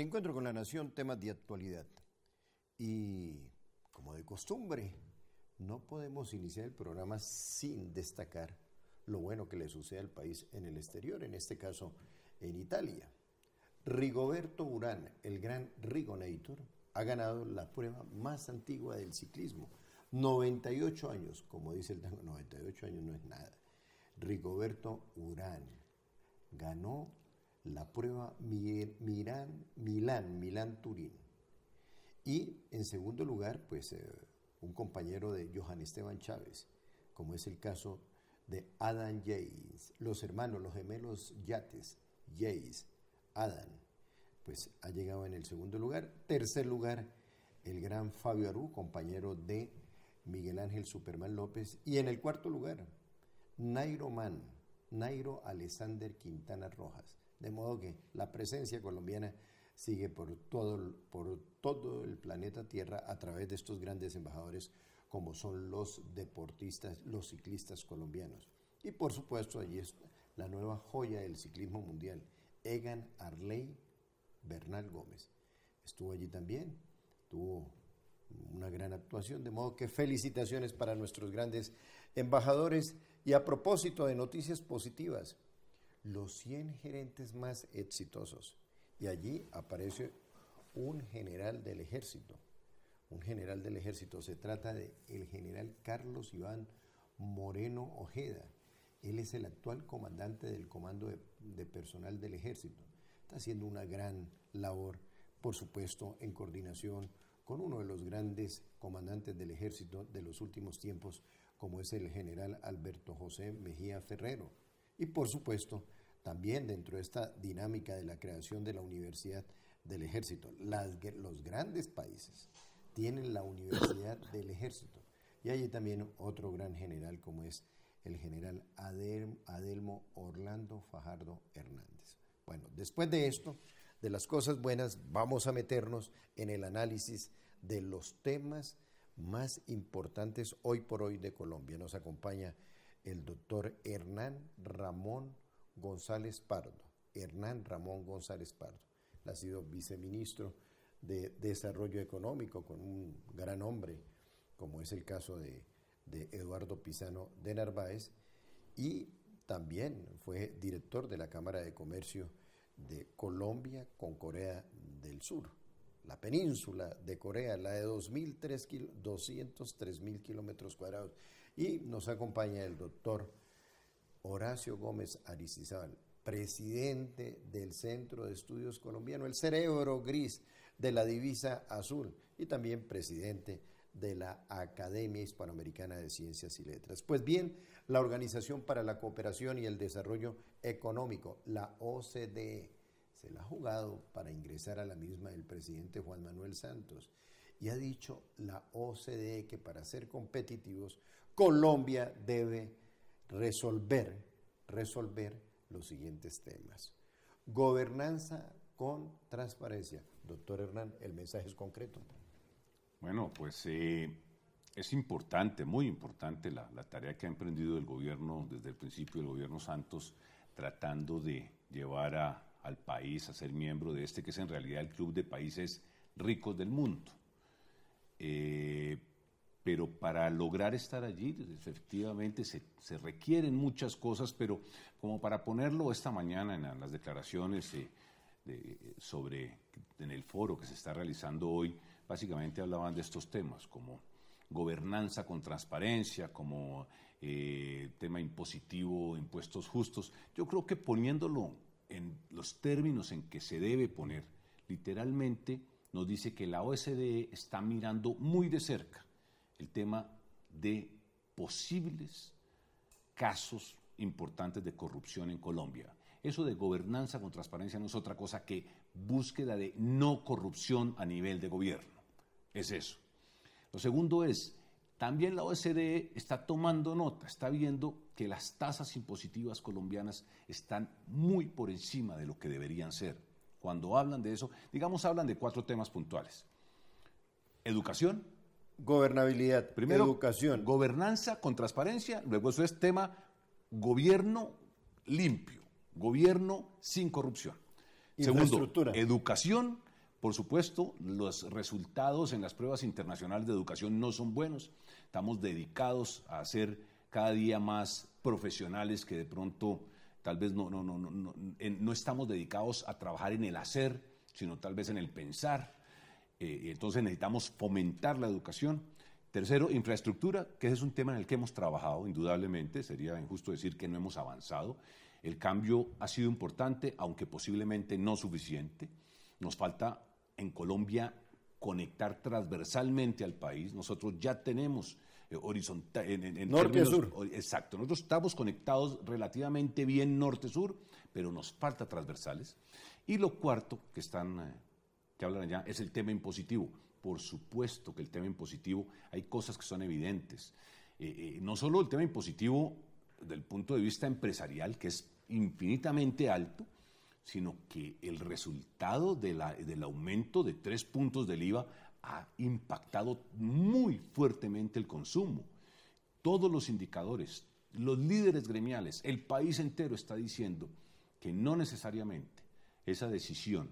En Encuentro con la Nación, temas de actualidad. Y como de costumbre, no podemos iniciar el programa sin destacar lo bueno que le sucede al país en el exterior, en este caso en Italia. Rigoberto Urán, el gran Rigonator, ha ganado la prueba más antigua del ciclismo. 98 años, como dice el tango, 98 años no es nada. Rigoberto Urán ganó la prueba Milán, Milán, Milán Turín. Y en segundo lugar, pues eh, un compañero de Johan Esteban Chávez, como es el caso de Adam Yates los hermanos, los gemelos Yates, Yates, Adam, pues ha llegado en el segundo lugar. Tercer lugar, el gran Fabio Arú compañero de Miguel Ángel Superman López. Y en el cuarto lugar, Nairo Man, Nairo Alexander Quintana Rojas, de modo que la presencia colombiana sigue por todo, por todo el planeta Tierra a través de estos grandes embajadores como son los deportistas, los ciclistas colombianos. Y por supuesto allí está la nueva joya del ciclismo mundial, Egan Arley Bernal Gómez. Estuvo allí también, tuvo una gran actuación, de modo que felicitaciones para nuestros grandes embajadores. Y a propósito de noticias positivas, los 100 gerentes más exitosos. Y allí aparece un general del ejército. Un general del ejército. Se trata de general Carlos Iván Moreno Ojeda. Él es el actual comandante del Comando de, de Personal del Ejército. Está haciendo una gran labor, por supuesto, en coordinación con uno de los grandes comandantes del ejército de los últimos tiempos, como es el general Alberto José Mejía Ferrero. Y por supuesto, también dentro de esta dinámica de la creación de la Universidad del Ejército. los grandes países tienen la Universidad del Ejército. Y allí también otro gran general como es el general Adelmo Orlando Fajardo Hernández. Bueno, después de esto, de las cosas buenas, vamos a meternos en el análisis de los temas más importantes hoy por hoy de Colombia. Nos acompaña el doctor Hernán Ramón González Pardo, Hernán Ramón González Pardo. ha sido viceministro de Desarrollo Económico con un gran hombre, como es el caso de, Eduardo Pisano de Narváez, y también fue director de la Cámara de Comercio de Colombia con Corea del Sur. La península de Corea, la de 203 mil kilómetros cuadrados. Y nos acompaña el doctor Horacio Gómez Aristizábal, presidente del Centro de Estudios Colombiano, el cerebro gris de la divisa azul y también presidente de la Academia Hispanoamericana de Ciencias y Letras. Pues bien, la Organización para la Cooperación y el Desarrollo Económico, la OCDE, se la ha jugado para ingresar a la misma el presidente Juan Manuel Santos y ha dicho la OCDE que para ser competitivos Colombia debe resolver, resolver los siguientes temas. Gobernanza con transparencia. Doctor Hernán, el mensaje es concreto. Bueno, pues eh, es importante, muy importante la, tarea que ha emprendido el gobierno desde el principio del gobierno Santos, tratando de llevar al país a ser miembro de este, que es en realidad el club de países ricos del mundo. Eh, pero para lograr estar allí, efectivamente, se, requieren muchas cosas, pero como para ponerlo esta mañana en las declaraciones eh, sobre, en el foro que se está realizando hoy, básicamente hablaban de estos temas, como gobernanza con transparencia, como eh, tema impositivo, impuestos justos. Yo creo que poniéndolo en los términos en que se debe poner, literalmente nos dice que la OSDE está mirando muy de cerca el tema de posibles casos importantes de corrupción en Colombia. Eso de gobernanza con transparencia no es otra cosa que búsqueda de no corrupción a nivel de gobierno. Es eso. Lo segundo es, también la OSDE está tomando nota, está viendo que las tasas impositivas colombianas están muy por encima de lo que deberían ser. Cuando hablan de eso, digamos, hablan de cuatro temas puntuales. Educación, Gobernabilidad, Primero, educación. Gobernanza con transparencia, luego eso es tema gobierno limpio, gobierno sin corrupción. Segundo, educación. Por supuesto, los resultados en las pruebas internacionales de educación no son buenos. Estamos dedicados a ser cada día más profesionales que de pronto tal vez no, no, no, no, no estamos dedicados a trabajar en el hacer, sino tal vez en el pensar eh, entonces necesitamos fomentar la educación. Tercero, infraestructura, que es un tema en el que hemos trabajado, indudablemente, sería injusto decir que no hemos avanzado. El cambio ha sido importante, aunque posiblemente no suficiente. Nos falta en Colombia conectar transversalmente al país. Nosotros ya tenemos eh, horizontal en, norte sur. Exacto, nosotros estamos conectados relativamente bien norte sur, pero nos falta transversales. Y lo cuarto que están eh, que hablan allá es el tema impositivo. Por supuesto que el tema impositivo, hay cosas que son evidentes. Eh, eh, no solo el tema impositivo del punto de vista empresarial, que es infinitamente alto, sino que el resultado de la, del aumento de tres puntos del IVA ha impactado muy fuertemente el consumo. Todos los indicadores, los líderes gremiales, el país entero está diciendo que no necesariamente esa decisión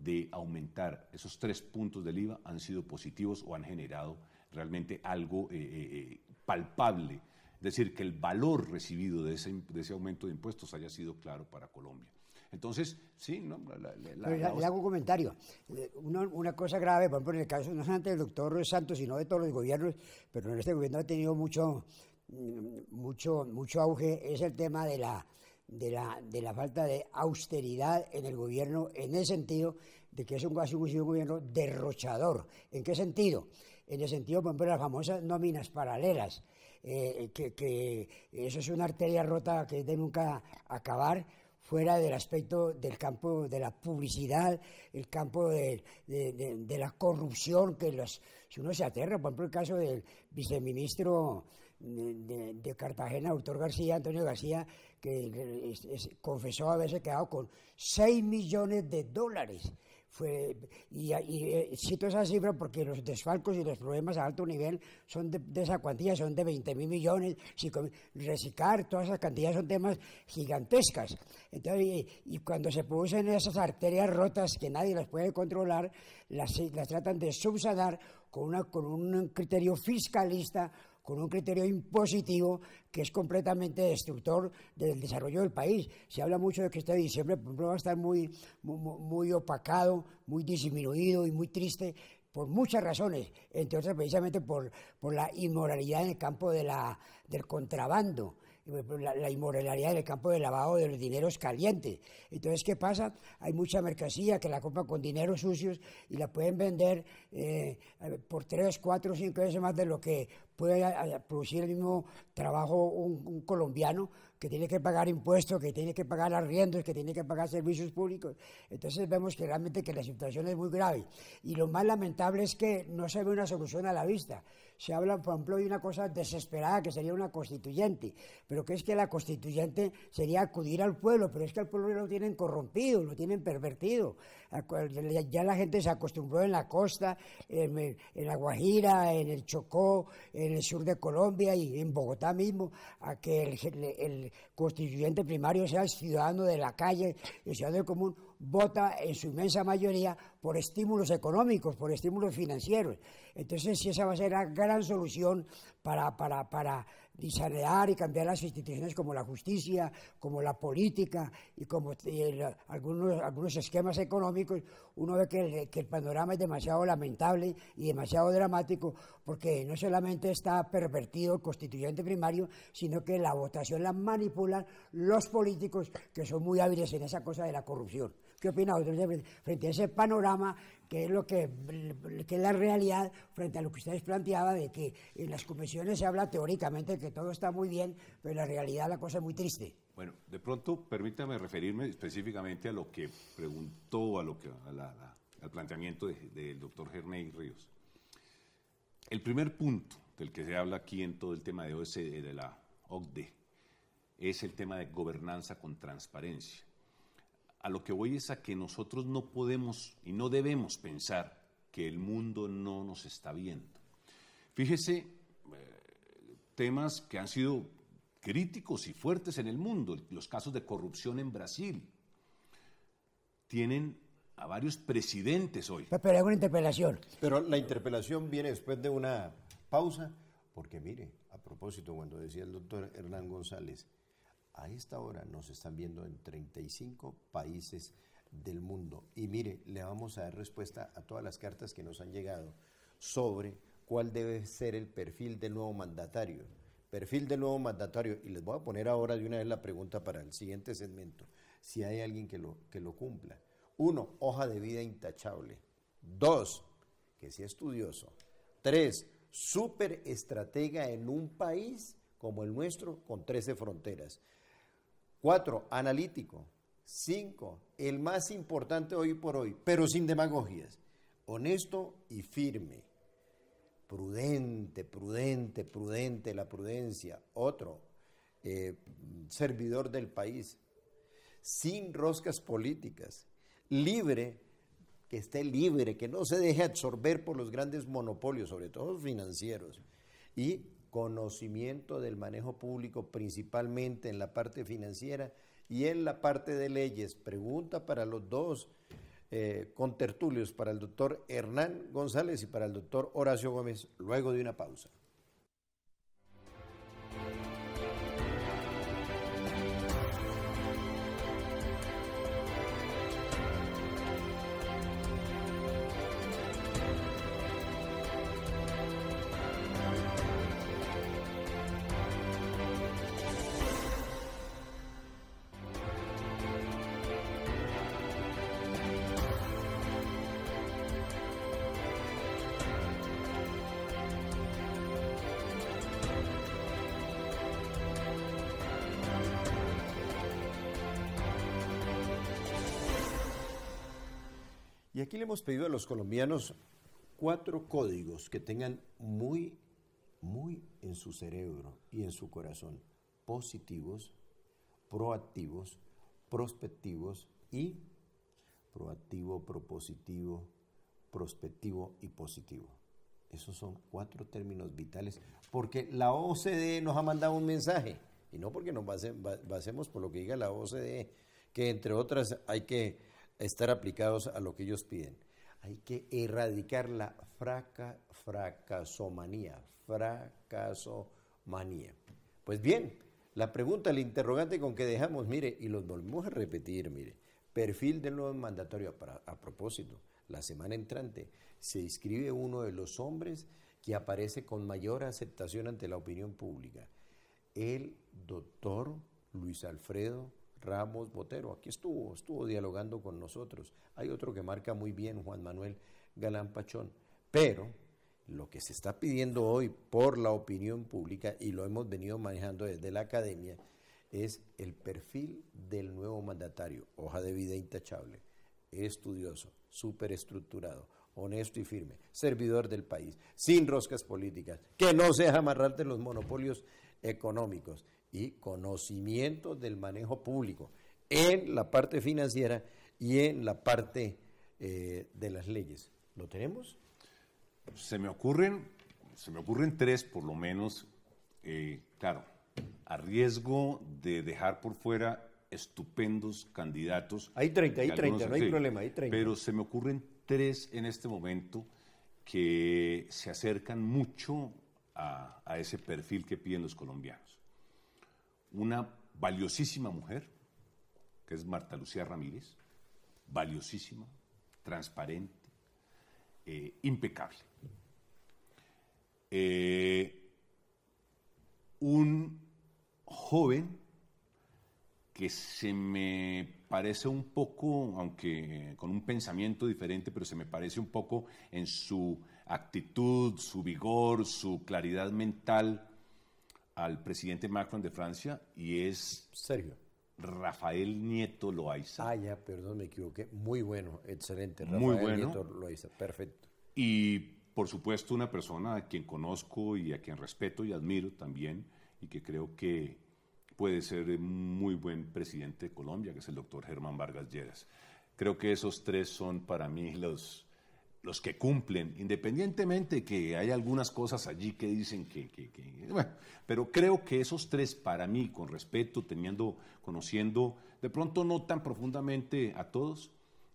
de aumentar esos tres puntos del IVA han sido positivos o han generado realmente algo eh, eh, eh, palpable. Es decir, que el valor recibido de ese, aumento de impuestos haya sido claro para Colombia. Entonces, sí, no, le, hago un comentario. Una, cosa grave, por ejemplo, en el caso no solamente del doctor Santos, sino de todos los gobiernos, pero en este gobierno ha tenido mucho, mm, mucho, mucho auge, es el tema de la de la, falta de austeridad en el gobierno, en el sentido de que es un, un gobierno derrochador. ¿En qué sentido? En el sentido, por ejemplo, de las famosas nóminas paralelas, eh, que, que eso es una arteria rota que de nunca acabar, fuera del aspecto del campo de la publicidad, el campo de, la corrupción, que los, si uno se aterra, por ejemplo, el caso del viceministro de, Cartagena, doctor García, Antonio García, que confesó haberse quedado con 6 millones de dólares. Fue, y, y, eh, cito esa cifra porque los desfalcos y los problemas a alto nivel son de, esa cuantía, son de 20 mil millones, resicar todas esas cantidades son temas gigantescas. Entonces, y, cuando se producen esas arterias rotas que nadie las puede controlar, las, las tratan de subsanar con, una, con un criterio fiscalista con un criterio impositivo que es completamente destructor del desarrollo del país. Se habla mucho de que este diciembre, va a estar muy, muy, opacado, muy disminuido y muy triste por muchas razones, entre otras precisamente por, la inmoralidad en el campo de la, del contrabando la, inmoralidad del campo de lavado de los dineros calientes. Entonces, ¿qué pasa? Hay mucha mercancía que la compra con dineros sucios y la pueden vender eh, eh, por tres, cuatro, cinco veces más de lo que puede eh, producir el mismo trabajo un, colombiano que tiene que pagar impuestos, que tiene que pagar arriendos, que tiene que pagar servicios públicos. Entonces vemos que realmente que la situación es muy grave. Y lo más lamentable es que no se ve una solución a la vista se habla, por ejemplo, de una cosa desesperada que sería una constituyente, pero que es que la constituyente sería acudir al pueblo, pero es que al pueblo lo tienen corrompido, lo tienen pervertido. Ya la gente se acostumbró en la costa, en, la Guajira, en el Chocó, en el sur de Colombia y en Bogotá mismo, a que el, el constituyente primario sea el ciudadano de la calle, el ciudadano común vota en su inmensa mayoría por estímulos económicos, por estímulos financieros. Entonces, esa va a ser la gran solución para, para, para y cambiar las instituciones como la justicia, como la política y como eh, algunos, algunos esquemas económicos, uno ve que el, panorama es demasiado lamentable y demasiado dramático, porque no solamente está pervertido el constituyente primario, sino que la votación la manipulan los políticos que son muy hábiles en esa cosa de la corrupción. ¿Qué opina usted frente a ese panorama que es lo que, es la realidad frente a lo que ustedes planteaban de que en las comisiones se habla teóricamente que todo está muy bien, pero en la realidad la cosa es muy triste? Bueno, de pronto permítame referirme específicamente a lo que preguntó, a lo que, al planteamiento del doctor Gerney Ríos. El primer punto del que se habla aquí en todo el tema de de la OCDE, es el tema de gobernanza con transparencia. A lo que voy es a que nosotros no podemos y no debemos pensar que el mundo no nos está viendo. Fíjese eh, temas que han sido críticos y fuertes en el mundo, los casos de corrupción en Brasil. Tienen a varios presidentes hoy. Pero hay una interpelación. Pero la interpelación viene después de una pausa, porque mire, a propósito, cuando decía el doctor Hernán González, a esta hora nos están viendo en 35 países del mundo. Y mire, le vamos a dar respuesta a todas las cartas que nos han llegado sobre cuál debe ser el perfil del nuevo mandatario Perfil del nuevo mandatario. Y les voy a poner ahora de una vez la pregunta para el siguiente segmento, si hay alguien que lo, que lo cumpla. Uno, hoja de vida intachable. Dos, que sea estudioso. Tres, súper estratega en un país como el nuestro con 13 fronteras. Cuatro, analítico. Cinco, el más importante hoy por hoy, pero sin demagogias. Honesto y firme prudente, prudente, prudente la prudencia. Otro, eh, servidor del país, sin roscas políticas, libre, que esté libre, que no se deje absorber por los grandes monopolios, sobre todo financieros, y conocimiento del manejo público, principalmente en la parte financiera y en la parte de leyes. Pregunta para los dos. Eh, con tertulios para el doctor Hernán González y para el doctor Horacio Gómez luego de una pausa. aquí le hemos pedido a los colombianos cuatro códigos que tengan muy, muy en su cerebro y en su corazón. Positivos, proactivos, prospectivos y proactivo, propositivo, prospectivo y positivo. Esos son cuatro términos vitales porque la OCDE nos ha mandado un mensaje y no porque nos basemos por lo que diga la OCDE, que entre otras hay que estar aplicados a lo que ellos piden. Hay que erradicar la fraca, fracasomanía, fracasomanía. Pues bien, la pregunta, el interrogante con que dejamos, mire, y lo volvemos a repetir, mire, perfil del nuevo mandatorio, a propósito, la semana entrante se inscribe uno de los hombres que aparece con mayor aceptación ante la opinión pública, el doctor Luis Alfredo Ramos Botero. Aquí estuvo, estuvo dialogando con nosotros. Hay otro que marca muy bien, Juan Manuel Galán Pachón. Pero lo que se está pidiendo hoy por la opinión pública, y lo hemos venido manejando desde la academia, es el perfil del nuevo mandatario, hoja de vida intachable, estudioso, superestructurado, honesto y firme, servidor del país, sin roscas políticas, que no se deja amarrar de los monopolios económicos y conocimiento del manejo público en la parte financiera y en la parte eh, de las leyes. ¿Lo tenemos? Se me ocurren, se me ocurren tres por lo menos, eh, claro, a riesgo de dejar por fuera estupendos candidatos. Hay 30, hay 30, no hay problema, hay 30. Pero se me ocurren tres en este momento que se acercan mucho a ese perfil que piden los colombianos una valiosísima mujer, que es Marta Lucía Ramírez, valiosísima, transparente, eh, impecable. Eh, un joven que se me parece un poco, aunque con un pensamiento diferente, pero se me parece un poco en su actitud, su vigor, su claridad mental, al presidente Macron de Francia y es... Sergio. Rafael Nieto Loaiza. Ah, ya, perdón, me equivoqué. Muy bueno, excelente. Rafael Muy bueno. Nieto perfecto. Y por supuesto una persona a quien conozco y a quien respeto y admiro también y que creo que puede ser muy buen presidente de Colombia, que es el doctor Germán Vargas Lleras. Creo que esos tres son para mí los, los que cumplen, independientemente que hay algunas cosas allí que dicen que, bueno, pero creo que esos tres para mí, con respeto, teniendo, conociendo, de pronto no tan profundamente a todos,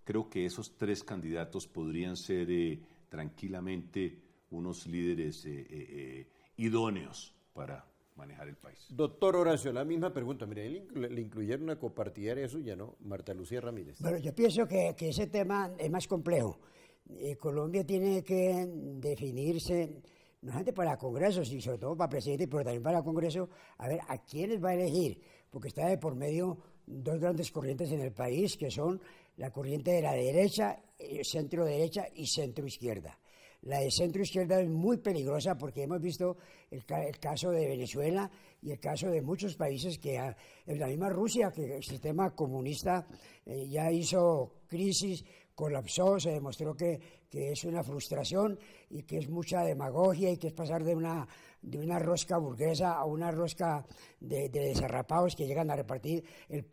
creo que esos tres candidatos podrían ser eh, tranquilamente unos líderes eh, eh, idóneos para manejar el país. Doctor Horacio, la misma pregunta. le incluyeron una copartidaria suya, ¿no? Marta Lucía Ramírez. Bueno, yo pienso que ese tema es más complejo. Eh, Colombia tiene que definirse, no solamente para Congresos sino sobre todo para presidente, pero también para Congreso, a ver a quiénes va a elegir, porque está de por medio dos grandes corrientes en el país, que son la corriente de la derecha, eh, centro-derecha y centro-izquierda. La de centro-izquierda es muy peligrosa porque hemos visto el, caso de Venezuela y el caso de muchos países que, ah, la misma Rusia, que el sistema comunista eh, ya hizo crisis colapsó, se demostró que, que, es una frustración y que es mucha demagogia y que es pasar de una, de una rosca burguesa a una rosca de, desarrapados que llegan a repartir el,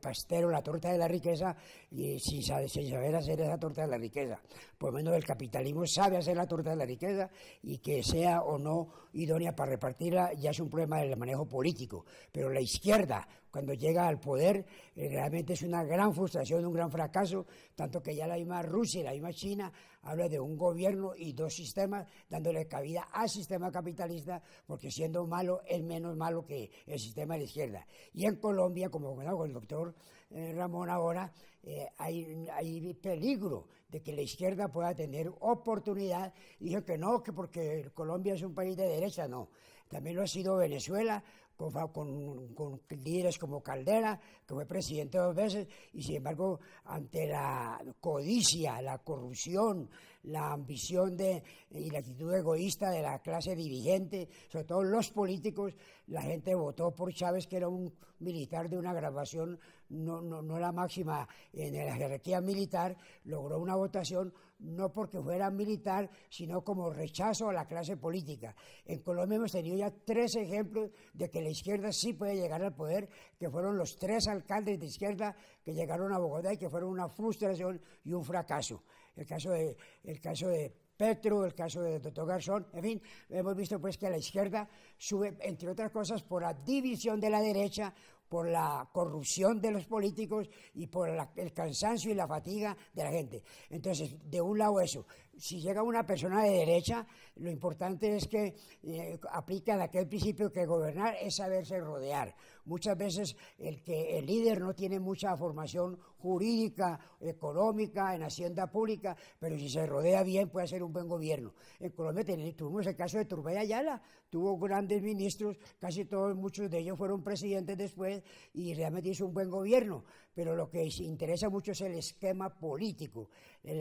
pastero, la torta de la riqueza, y sin, sin, saber hacer esa torta de la riqueza. Por lo menos el capitalismo sabe hacer la torta de la riqueza y que sea o no idónea para repartirla ya es un problema del manejo político. Pero la izquierda, cuando llega al poder, eh, realmente es una gran frustración, un gran fracaso, tanto que ya la misma Rusia y la misma China habla de un gobierno y dos sistemas, dándole cabida al sistema capitalista, porque siendo malo el menos malo que el sistema de la izquierda. Y en Colombia, como hablaba con el doctor eh, Ramón ahora, eh, hay, hay, peligro de que la izquierda pueda tener oportunidad. Dijo que no, que porque Colombia es un país de derecha, no. También lo ha sido Venezuela, con, con, líderes como Caldera, que fue presidente dos veces, y sin embargo, ante la codicia, la corrupción, la ambición de, y la actitud egoísta de la clase dirigente, sobre todo los políticos, la gente votó por Chávez, que era un militar de una grabación no, no, la máxima en la jerarquía militar, logró una votación no porque fuera militar, sino como rechazo a la clase política. En Colombia hemos tenido ya tres ejemplos de que la izquierda sí puede llegar al poder, que fueron los tres alcaldes de izquierda que llegaron a Bogotá y que fueron una frustración y un fracaso. El caso de, el caso de Petro, el caso de Doctor Garzón, en fin, hemos visto pues que la izquierda sube, entre otras cosas, por la división de la derecha, por la corrupción de los políticos y por el cansancio y la fatiga de la gente. Entonces, de un lado eso. Si llega una persona de derecha, lo importante es que eh, aplique aquel principio que gobernar es saberse rodear. Muchas veces el que el líder no tiene mucha formación jurídica, económica, en hacienda pública, pero si se rodea bien puede hacer un buen gobierno. En Colombia tuvimos el caso de Turbay Ayala, tuvo grandes ministros, casi todos, muchos de ellos fueron presidentes después y realmente hizo un buen gobierno, pero lo que interesa mucho es el esquema político, el,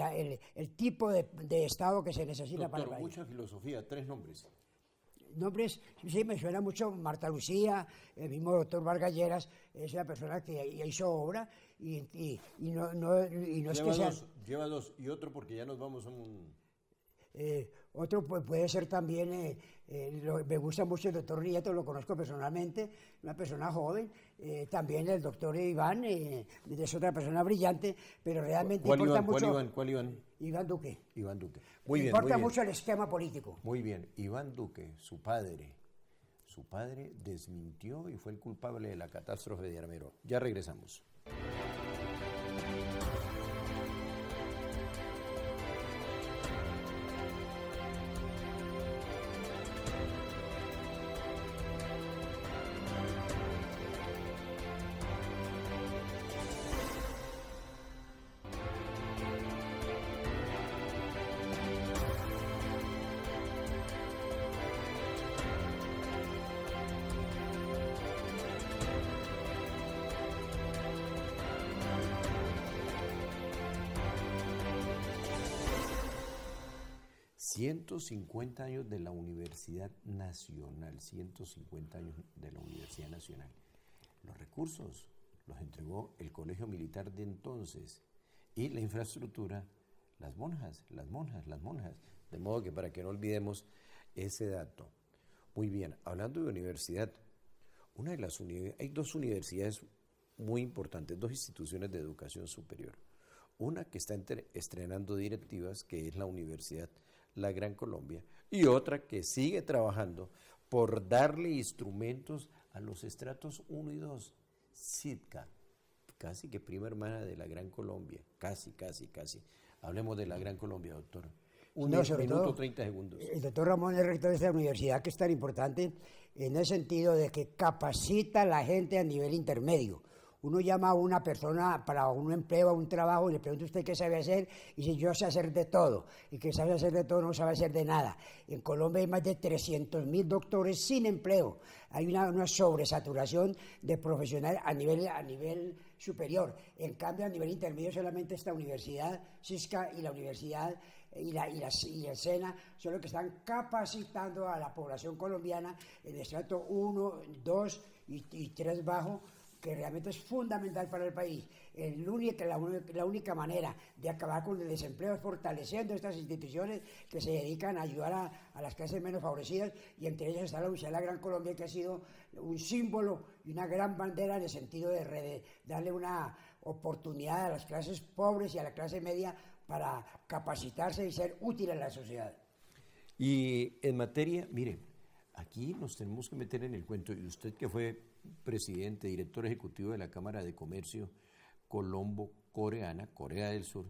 tipo de, Estado que se necesita para el país. Mucha filosofía, tres nombres nombres, sí, me suena mucho Marta Lucía, el mismo doctor Lleras, es la persona que hizo obra y, y, y no, no, y no es que sea... y otro porque ya nos vamos a un... Eh, otro puede ser también, eh, eh, me gusta mucho el doctor Nieto, lo conozco personalmente, una persona joven. Eh, también el doctor Iván es otra persona brillante, pero realmente importa mucho. ¿cuál Iván, cuál Iván? Iván Duque. Iván Duque. Muy bien, importa mucho el esquema político. Muy bien. Iván Duque, su padre, su padre desmintió y fue el culpable de la catástrofe de Armero. Ya regresamos. 150 años de la Universidad Nacional, 150 años de la Universidad Nacional. Los recursos los entregó el Colegio Militar de entonces y la infraestructura, las monjas, las monjas, las monjas. De modo que para que no olvidemos ese dato. Muy bien, hablando de universidad, una hay dos universidades muy importantes, dos instituciones de educación superior. Una que está estrenando directivas, que es la Universidad la Gran Colombia, y otra que sigue trabajando por darle instrumentos a los estratos 1 y 2, Sitka, casi que prima hermana de la Gran Colombia, casi, casi, casi. Hablemos de la Gran Colombia, doctor. Un minuto 30 segundos. El doctor Ramón es rector de esta universidad que es tan importante en el sentido de que capacita a la gente a nivel intermedio. Uno llama a una persona para un empleo, a un trabajo, y le pregunta a usted qué sabe hacer, y dice, yo sé hacer de todo, y que sabe hacer de todo no sabe hacer de nada. En Colombia hay más de 300 mil doctores sin empleo. Hay una, sobresaturación de profesionales a nivel, superior. En cambio, a nivel intermedio solamente esta universidad, CISCA y la universidad y, la, el SENA son los que están capacitando a la población colombiana en el estrato 1, 2 y 3 bajo que realmente es fundamental para el país. El la, la, única manera de acabar con el desempleo es fortaleciendo estas instituciones que se dedican a ayudar a, las clases menos favorecidas y entre ellas está la Universidad de la Gran Colombia que ha sido un símbolo y una gran bandera en el sentido de, darle una oportunidad a las clases pobres y a la clase media para capacitarse y ser útil en la sociedad. Y en materia, mire, aquí nos tenemos que meter en el cuento. Y usted que fue presidente, director ejecutivo de la Cámara de Comercio Colombo-Coreana, Corea del Sur,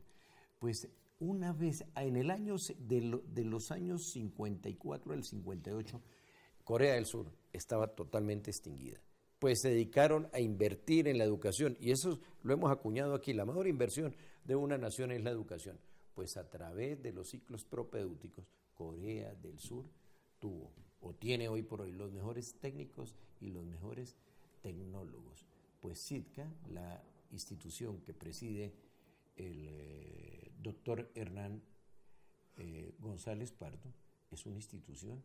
pues una vez, en el año de, los años 54 al 58, Corea del Sur estaba totalmente extinguida. Pues se dedicaron a invertir en la educación, y eso lo hemos acuñado aquí, la mayor inversión de una nación es la educación. Pues a través de los ciclos propedéuticos, Corea del Sur tuvo o tiene hoy por hoy los mejores técnicos y los mejores tecnólogos. Pues CITCA, la institución que preside el eh, doctor Hernán eh, González Pardo, es una institución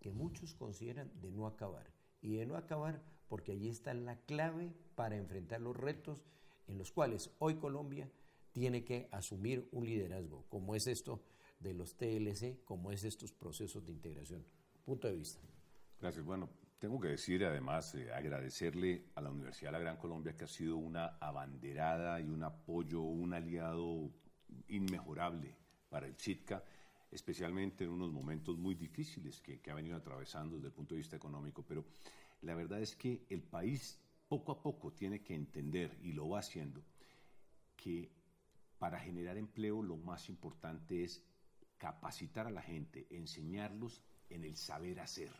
que muchos consideran de no acabar. Y de no acabar porque allí está la clave para enfrentar los retos en los cuales hoy Colombia tiene que asumir un liderazgo, como es esto de los TLC, como es estos procesos de integración punto de vista. Gracias. Bueno, tengo que decir además, eh, agradecerle a la Universidad de la Gran Colombia que ha sido una abanderada y un apoyo, un aliado inmejorable para el CITCA, especialmente en unos momentos muy difíciles que, que ha venido atravesando desde el punto de vista económico. Pero la verdad es que el país poco a poco tiene que entender, y lo va haciendo, que para generar empleo lo más importante es capacitar a la gente, enseñarlos en el saber hacer.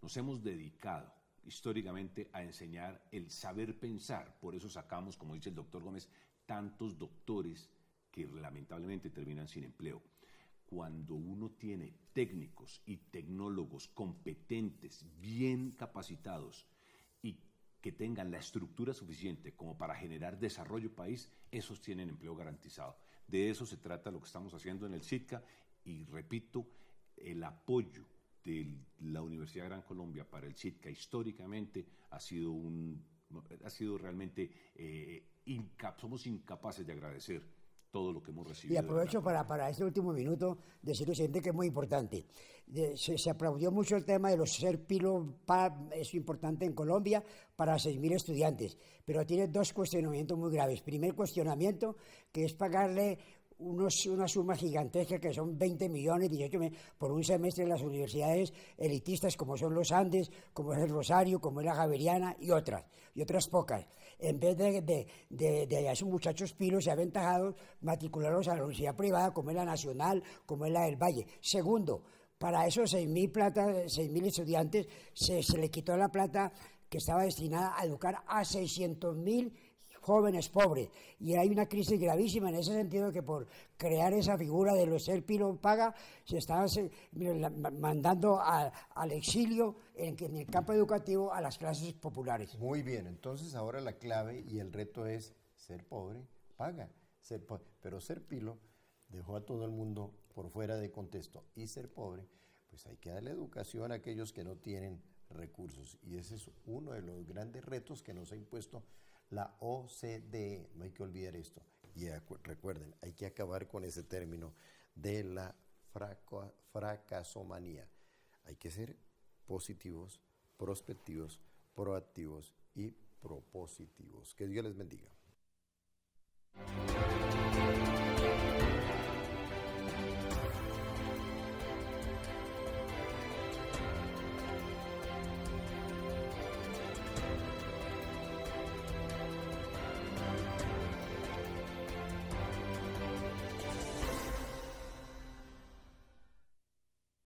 Nos hemos dedicado históricamente a enseñar el saber pensar, por eso sacamos, como dice el doctor Gómez, tantos doctores que lamentablemente terminan sin empleo. Cuando uno tiene técnicos y tecnólogos competentes, bien capacitados y que tengan la estructura suficiente como para generar desarrollo país, esos tienen empleo garantizado. De eso se trata lo que estamos haciendo en el SITCA y repito, el apoyo de la Universidad de Gran Colombia para el CITCA históricamente ha sido un ha sido realmente eh, somos incapaces de agradecer todo lo que hemos recibido. Y aprovecho para, para este último minuto decir lo que es muy importante. se, aplaudió mucho el tema de los ser pilo es importante en Colombia para 6.000 estudiantes, pero tiene dos cuestionamientos muy graves. Primer cuestionamiento, que es pagarle una suma gigantesca que son 20 millones, por un semestre en las universidades elitistas como son los Andes, como es el Rosario, como es la Javeriana y otras, y otras pocas. En vez de, esos muchachos pilos y aventajados, matricularlos a la universidad privada como es la Nacional, como es la del Valle. Segundo, para esos 6.000 plata, estudiantes se, se le quitó la plata que estaba destinada a educar a 600.000 jóvenes pobres. Y hay una crisis gravísima en ese sentido que por crear esa figura de lo ser pilo paga, se está mandando al exilio en, en el campo educativo a las clases populares. Muy bien, entonces ahora la clave y el reto es ser pobre paga, ser pero ser pilo dejó a todo el mundo por fuera de contexto y ser pobre, pues hay que darle educación a aquellos que no tienen recursos y ese es uno de los grandes retos que nos ha impuesto la OCDE. No hay que olvidar esto. Y recuerden, hay que acabar con ese término de la fracasomanía. Hay que ser positivos, prospectivos, proactivos y propositivos. Que Dios les bendiga.